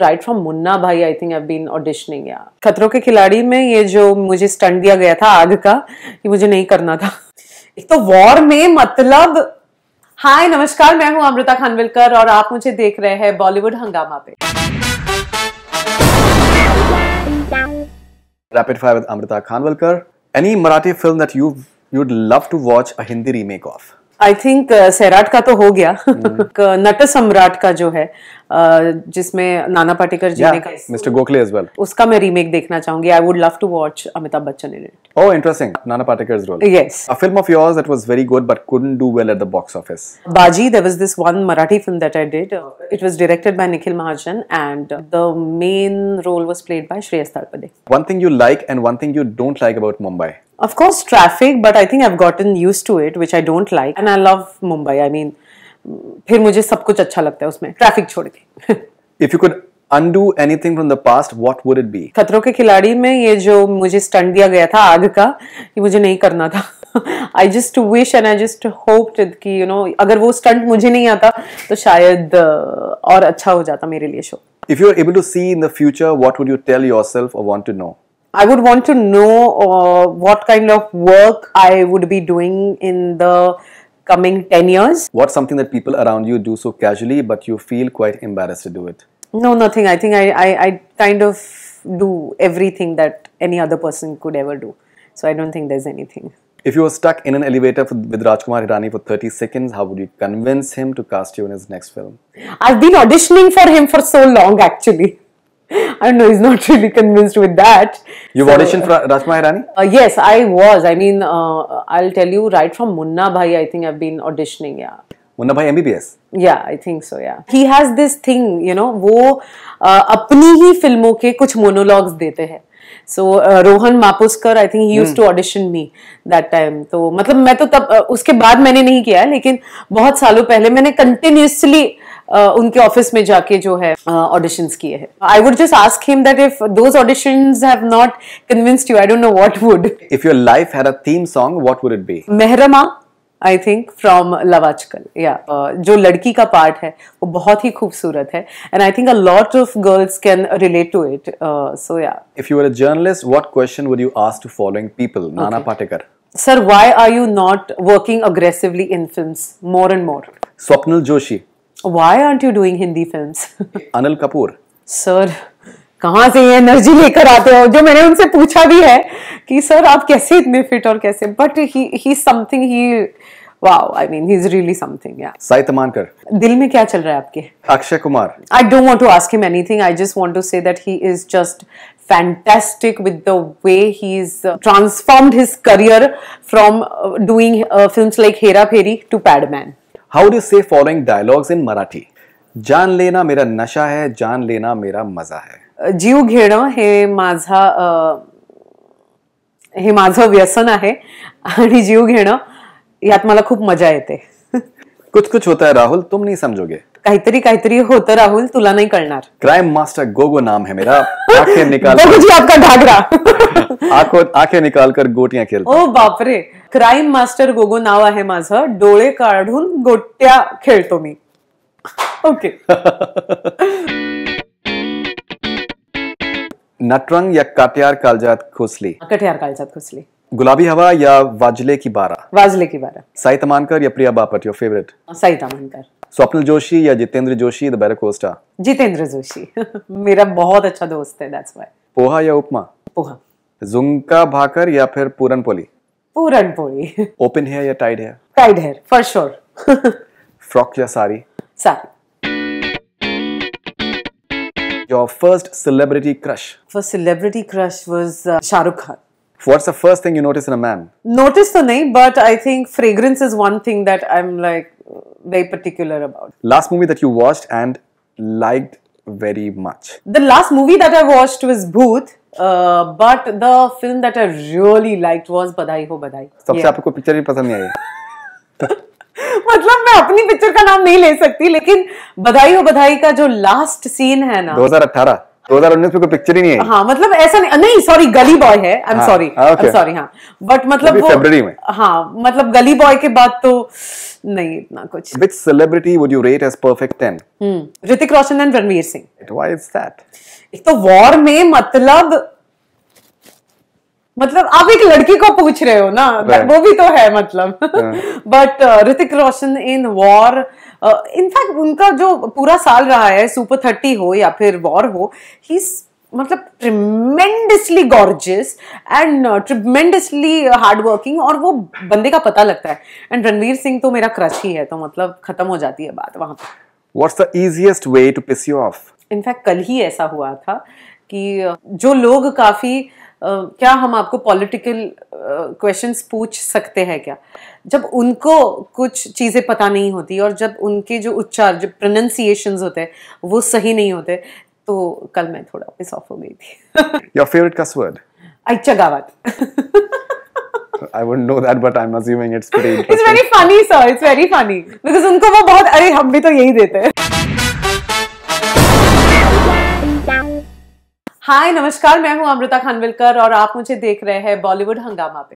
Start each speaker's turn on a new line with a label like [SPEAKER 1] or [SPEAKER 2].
[SPEAKER 1] Right from Munna Bhai I think I been auditioning या खतरों के खिलाड़ी में ये जो मुझे स्टंट दिया गया था आग का ये मुझे नहीं करना था एक तो वॉर में मतलब हाय नमस्कार मैं हूं अमृता खानविलकर और आप मुझे देख रहे हैं बॉलीवुड हंगामा पे
[SPEAKER 2] rapid fire Amruta Khanvilkar any Marathi film that you you'd love to watch a Hindi remake of?
[SPEAKER 1] I think uh, Sairat का तो हो गया hmm. नट सम्राट का जो है जिसमें नाना पाटेकर जी ने
[SPEAKER 2] मिस्टर गोखले एज वेल
[SPEAKER 1] उसका मैं रीमेक देखना चाहूंगी I would love to watch Amitabh Bachchan in
[SPEAKER 2] it oh interesting Nana Patekar role yes a film of yours that was very good but couldn't do well at the box office
[SPEAKER 1] Baji there was this one Marathi film that I did it was directed by Nikhil Mahajan and the main role was played by Shreyas Talpade
[SPEAKER 2] one thing you like and one thing you don't like about Mumbai
[SPEAKER 1] Of course, traffic, but I think I've gotten used to it, which I don't like. And I love Mumbai. I mean, फिर मुझे सब कुछ अच्छा लगता है उसमें traffic छोड़ के
[SPEAKER 2] if you could undo anything from the past what would it be
[SPEAKER 1] Khatron Ke खिलाड़ी में ये जो मुझे स्टंट दिया गया था आग का ये मुझे नहीं करना था I just wish and I just hope कि यू नो अगर वो स्टंट मुझे नहीं आता तो शायद और अच्छा हो जाता मेरे लिए show
[SPEAKER 2] if you are able to see in the future what would you tell yourself or want to know
[SPEAKER 1] I would want to know uh,
[SPEAKER 2] what kind of work I would be doing in the coming 10 years. What's something that people around you do so casually but you feel quite embarrassed to do it? No, nothing.
[SPEAKER 1] I think I, I, I kind of do everything that any other person could ever do. So I don't think there's anything.
[SPEAKER 2] If you were stuck in an elevator for, with Rajkumar Hirani for 30 seconds, how would you convince him to cast you in his next film?
[SPEAKER 1] I've been auditioning for him for so long actually. I don't know, he's not really convinced with that.
[SPEAKER 2] You've so, auditioned for Rashma Hirani? Uh,
[SPEAKER 1] yes, I was. I mean, uh, I'll tell you, right from Munna Bhai, I think I've been auditioning, yeah.
[SPEAKER 2] Munna Bhai MBBS?
[SPEAKER 1] Yeah, I think so, yeah. He has this thing, you know, वो uh, अपनी ही फिल्मों के कुछ monologues देते हैं so so, Rohan Mapuskar I think he used to audition me that time तो मतलब मैं तो तब उसके बाद मैंने नहीं किया लेकिन बहुत सालों पहले मैंने कंटिन्यूसली uh, Uh, उनके ऑफिस में जाके जो है ऑडिशंस किए हैं I would just ask him that if those auditions have not convinced you I don't know what would
[SPEAKER 2] if your life had a theme song what would it be
[SPEAKER 1] Mehrama I think from love Aajkal या जो लड़की का part है वो बहुत ही खूबसूरत है and I think a lot of girls can relate to it so yeah
[SPEAKER 2] if you are a journalist what question would you ask to following people Nana Patekar
[SPEAKER 1] sir why are you not working aggressively in films more and more
[SPEAKER 2] Swapnil Joshi
[SPEAKER 1] Why aren't you doing Hindi films?
[SPEAKER 2] Anil Kapoor. Sir, कहाँ से ये energy लेकर आते
[SPEAKER 1] हो जो मैंने उनसे पूछा भी है कि सर आप कैसे इतने फिट और कैसे but he something he Wow, I mean, he's really something, yeah.
[SPEAKER 2] Sai Tamankar.
[SPEAKER 1] दिल में क्या चल रहा है आपके
[SPEAKER 2] Akshay Kumar
[SPEAKER 1] I don't want to ask him anything. I just want to say that he is just fantastic with the way he's uh, transformed his
[SPEAKER 2] career from
[SPEAKER 1] uh, doing uh, films like Hera Pheri to Padman.
[SPEAKER 2] How do say following dialogues in Marathi जान लेना मेरा नशा है जान लेना मेरा मजा है जीव घेण हे माझा
[SPEAKER 1] हे माझं व्यसन आहे आणि जीव घेणं यात मला खूप मजा येते
[SPEAKER 2] कुछ कुछ होता है राहुल तुम नहीं समझोगे
[SPEAKER 1] काहीतरी काहीतरी होतं राहुल तुला नाही कळणार
[SPEAKER 2] क्राइम मास्टर गोगो नाम है मेरा आंखें निकाल जी आपका घाघरा आंखें निकाल कर गोटियां खेल
[SPEAKER 1] ओ बाप रे क्राइम मास्टर गोगो नाव आहे माझं डोळे काढून गोट्या खेळतो मी ओके
[SPEAKER 2] नटरंग या कटियार कालजात खोसली
[SPEAKER 1] कटियार कालजात खुसली
[SPEAKER 2] गुलाबी हवा या वाजले की बारा वाजले की बारा साई तमानकर या प्रिया बापट योर फेवरेट साई तमानकर स्वप्न जोशी या Jitendra Joshi the better co-star
[SPEAKER 1] Jitendra Joshi मेरा बहुत अच्छा दोस्त है दैट्स व्हाई
[SPEAKER 2] पोहा या उपमा पोहा झुंका भाकर या फिर puran poli Poor and puri. Open hair या tied hair? Tied hair, for sure. Frock या saree? Sari. Your first celebrity crush?
[SPEAKER 1] First celebrity crush was uh, Shah Rukh Khan.
[SPEAKER 2] What's the first thing you notice in a man?
[SPEAKER 1] Notice the name, but I think fragrance is one thing that I'm like very particular about.
[SPEAKER 2] Last movie that you watched and liked very much?
[SPEAKER 1] The last movie that I watched was Booth but the film that I really like was Badhaai Ho बधाई सबसे yeah.
[SPEAKER 2] आपको picture ही पसंद नहीं आई
[SPEAKER 1] मतलब मैं अपनी picture का नाम नहीं ले सकती लेकिन बधाई हो बधाई का जो लास्ट सीन है ना
[SPEAKER 2] 2018 2019 में कोई पिक्चर ही नहीं है
[SPEAKER 1] हाँ मतलब ऐसा नहीं नहीं सॉरी गली बॉय है I am sorry I am sorry हाँ बट हाँ। मतलब वो फरवरी में हाँ मतलब गली बॉय के बाद तो नहीं इतना
[SPEAKER 2] कुछ which celebrity would you rate as perfect
[SPEAKER 1] Hrithik Roshan and Ranveer Singh that एक तो वॉर में मतलब मतलब आप एक लड़की को पूछ रहे हो ना right. वो भी तो है मतलब but Hrithik Roshan in War in fact उनका जो पूरा साल रहा है सुपर थर्टी हो या फिर वॉर हो ही मतलब tremendously gorgeous and tremendously hard working और वो बंदे का पता लगता है एंड रणवीर सिंह तो मेरा क्रश ही है तो मतलब खत्म हो जाती है बात वहां पर
[SPEAKER 2] what's the easiest way to piss you off
[SPEAKER 1] in fact कल ही ऐसा हुआ था कि जो लोग काफ़ी क्या हम आपको पॉलिटिकल क्वेश्चंस पूछ सकते हैं क्या जब उनको कुछ चीज़ें पता नहीं होती और जब उनके जो उच्चार जो प्रोनाउंसिएशन होते हैं वो सही नहीं होते तो कल मैं थोड़ा पिस ऑफ हो गई थी
[SPEAKER 2] योर फेवरेट कसवर्ड
[SPEAKER 1] वर्ड अच्चागावत
[SPEAKER 2] I wouldn't know that, but I'm assuming it's pretty.
[SPEAKER 1] It's very funny, sir. It's very funny because उनको वो बहुत अरे हम भी तो यही देते हैं. हाय नमस्कार मैं हूं अमृता खानविलकर और आप मुझे देख रहे हैं बॉलीवुड हंगामा पे